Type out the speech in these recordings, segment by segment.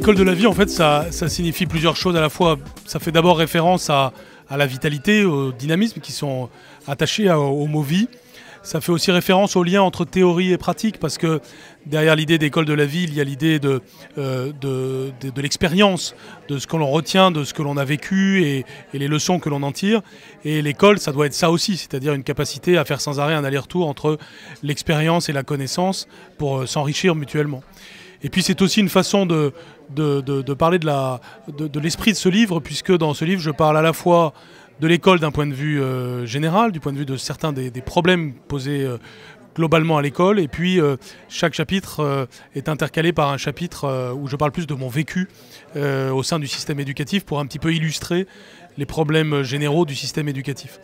L'école de la vie, en fait, ça, signifie plusieurs choses à la fois. Ça fait d'abord référence à, la vitalité, au dynamisme qui sont attachés au mot vie. Ça fait aussi référence au lien entre théorie et pratique, parce que derrière l'idée d'école de la vie, il y a l'idée de, euh, l'expérience, de ce que l'on retient, de ce que l'on a vécu et, les leçons que l'on en tire. Et l'école, ça doit être ça aussi, c'est-à-dire une capacité à faire sans arrêt un aller-retour entre l'expérience et la connaissance pour euh, s'enrichir mutuellement. Et puis c'est aussi une façon de, de, de parler de l'esprit de, ce livre, puisque dans ce livre, je parle à la fois de l'école d'un point de vue euh, général, du point de vue de certains des, problèmes posés euh, globalement à l'école. Et puis, euh, chaque chapitre euh, est intercalé par un chapitre euh, où je parle plus de mon vécu au sein du système éducatif pour un petit peu illustrer les problèmes généraux du système éducatif.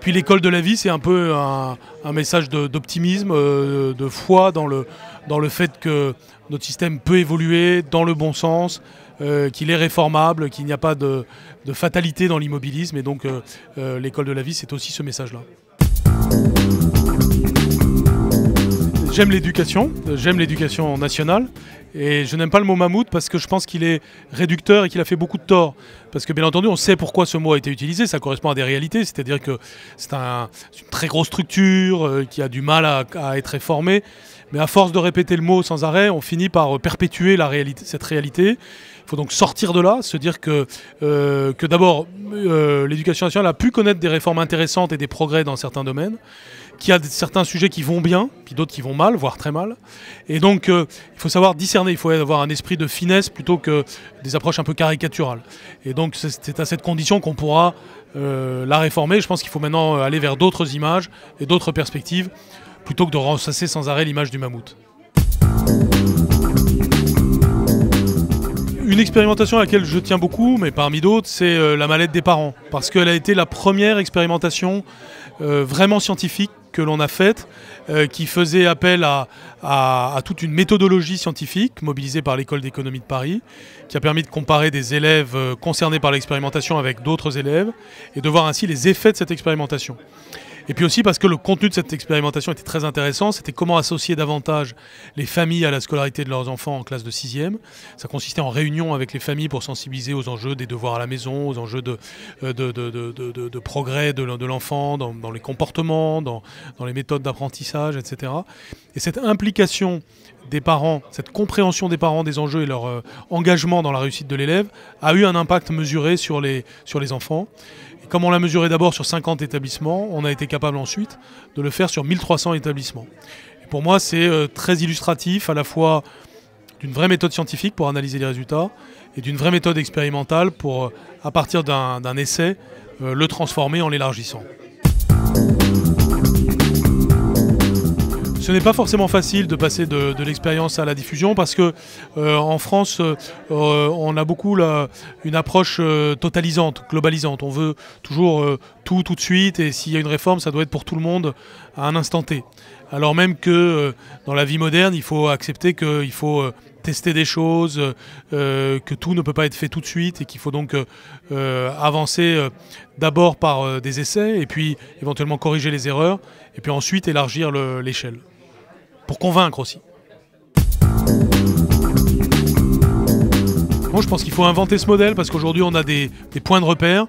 Puis l'école de la vie, c'est un peu un, message d'optimisme, de, foi dans le, dans le fait que notre système peut évoluer dans le bon sens, qu'il est réformable, qu'il n'y a pas de, fatalité dans l'immobilisme. Et donc, l'école de la vie, c'est aussi ce message-là. J'aime l'éducation, euh, j'aime l'éducation nationale. Et je n'aime pas le mot mammouth parce que je pense qu'il est réducteur et qu'il a fait beaucoup de tort. Parce que bien entendu, on sait pourquoi ce mot a été utilisé, ça correspond à des réalités, c'est-à-dire que c'est une très grosse structure euh, qui a du mal à, être réformée. Mais à force de répéter le mot sans arrêt, on finit par euh, perpétuer cette réalité. Il faut donc sortir de là, se dire que, que d'abord, l'éducation nationale a pu connaître des réformes intéressantes et des progrès dans certains domaines qu'il y a certains sujets qui vont bien, puis d'autres qui vont mal, voire très mal. Et donc, euh, il faut savoir discerner, il faut avoir un esprit de finesse plutôt que des approches un peu caricaturales. Et donc, c'est à cette condition qu'on pourra euh, la réformer. Je pense qu'il faut maintenant aller vers d'autres images et d'autres perspectives, plutôt que de ressasser sans arrêt l'image du mammouth. Une expérimentation à laquelle je tiens beaucoup, mais parmi d'autres, c'est euh, la mallette des parents, parce qu'elle a été la première expérimentation vraiment scientifique que l'on a faite, euh, qui faisait appel à, toute une méthodologie scientifique mobilisée par l'école d'économie de Paris, qui a permis de comparer des élèves euh, concernés par l'expérimentation avec d'autres élèves et de voir ainsi les effets de cette expérimentation. Et puis aussi parce que le contenu de cette expérimentation était très intéressant, c'était comment associer davantage les familles à la scolarité de leurs enfants en classe de sixième. Ça consistait en réunion avec les familles pour sensibiliser aux enjeux des devoirs à la maison, aux enjeux de, euh, de, de, de, de progrès de l'enfant dans, les comportements, dans les méthodes d'apprentissage, etc. Et cette implication des parents, cette compréhension des parents des enjeux et leur euh, engagement dans la réussite de l'élève a eu un impact mesuré sur les, sur les enfants. comme on l'a mesuré d'abord sur 50 établissements, on a été capable ensuite de le faire sur 1300 établissements. pour moi, c'est euh, très illustratif à la fois d'une vraie méthode scientifique pour analyser les résultats et d'une vraie méthode expérimentale pour, euh, à partir d'un essai, le transformer en l'élargissant. ce n'est pas forcément facile de passer de, l'expérience à la diffusion parce que euh, en France, euh, on a beaucoup une approche euh, totalisante, globalisante. On veut toujours tout tout de suite et s'il y a une réforme, ça doit être pour tout le monde à un instant T. Alors même que dans la vie moderne, il faut accepter qu'il faut tester des choses, que tout ne peut pas être fait tout de suite et qu'il faut donc avancer d'abord par des essais et puis éventuellement corriger les erreurs et puis ensuite élargir l'échelle pour convaincre aussi. Moi, je pense qu'il faut inventer ce modèle parce qu'aujourd'hui, on a des, points de repère,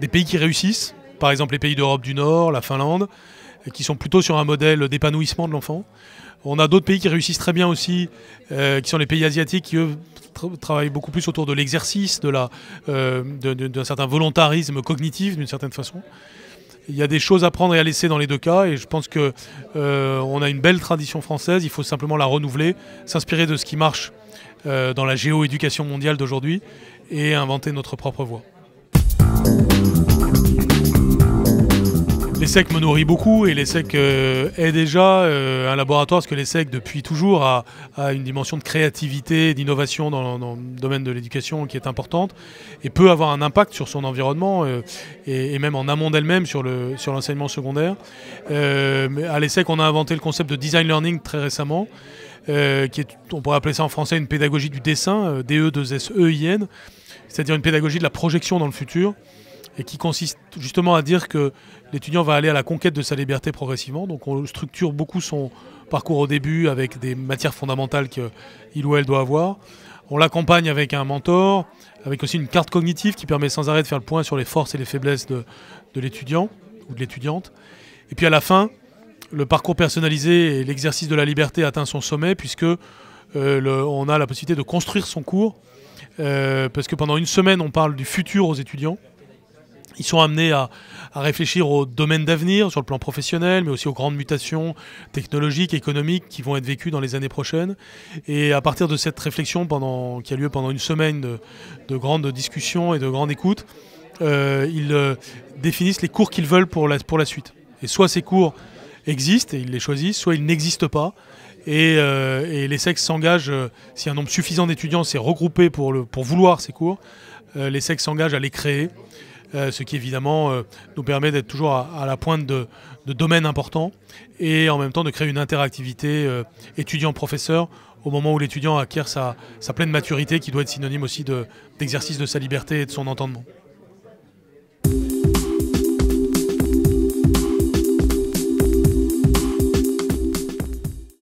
des pays qui réussissent, par exemple les pays d'Europe du Nord, la Finlande, euh, qui sont plutôt sur un modèle d'épanouissement de l'enfant. On a d'autres pays qui réussissent très bien aussi, euh, qui sont les pays asiatiques, qui eux travaillent beaucoup plus autour de l'exercice, euh, d'un certain volontarisme cognitif d'une certaine façon il y a des choses à prendre et à laisser dans les deux cas. Et je pense que euh, a une belle tradition française. Il faut simplement la renouveler, s'inspirer de ce qui marche euh, dans la géoéducation mondiale d'aujourd'hui et inventer notre propre voie. L'ESSEC me nourrit beaucoup et l'ESSEC est euh, déjà euh, un laboratoire, parce que l'ESSEC, depuis toujours, a, une dimension de créativité, d'innovation dans, dans, le domaine de l'éducation qui est importante et peut avoir un impact sur son environnement euh, et, même en amont d'elle-même sur l'enseignement le, sur secondaire. à l'ESSEC, on a inventé le concept de design learning très récemment. qui est, on pourrait appeler ça en français une pédagogie du dessin, e de 2 e n c'est-à-dire une pédagogie de la projection dans le futur et qui consiste justement à dire que l'étudiant va aller à la conquête de sa liberté progressivement. Donc on structure beaucoup son parcours au début avec des matières fondamentales qu'il ou elle doit avoir. On l'accompagne avec un mentor, avec aussi une carte cognitive qui permet sans arrêt de faire le point sur les forces et les faiblesses de, l'étudiant ou de l'étudiante. Et puis à la fin, le parcours personnalisé et l'exercice de la liberté atteint son sommet puisque euh, on a la possibilité de construire son cours. Euh, parce que pendant une semaine, on parle du futur aux étudiants. Ils sont amenés à, réfléchir au domaine d'avenir sur le plan professionnel, mais aussi aux grandes mutations technologiques, économiques qui vont être vécues dans les années prochaines. Et à partir de cette réflexion pendant, qui a lieu pendant une semaine de, grandes discussions et de grandes écoutes, euh, ils euh, définissent les cours qu'ils veulent pour la, pour la suite. Et soit ces cours existent et ils les choisissent, soit ils n'existent pas. Et, euh, les sexes s'engagent, si un nombre suffisant d'étudiants s'est regroupé pour, pour vouloir ces cours, les sexes s'engagent à les créer. Euh, ce qui évidemment euh, nous permet d'être toujours à, la pointe de, domaines importants et en même temps de créer une interactivité euh, étudiant-professeur au moment où l'étudiant acquiert sa, pleine maturité qui doit être synonyme aussi d'exercice de sa liberté et de son entendement.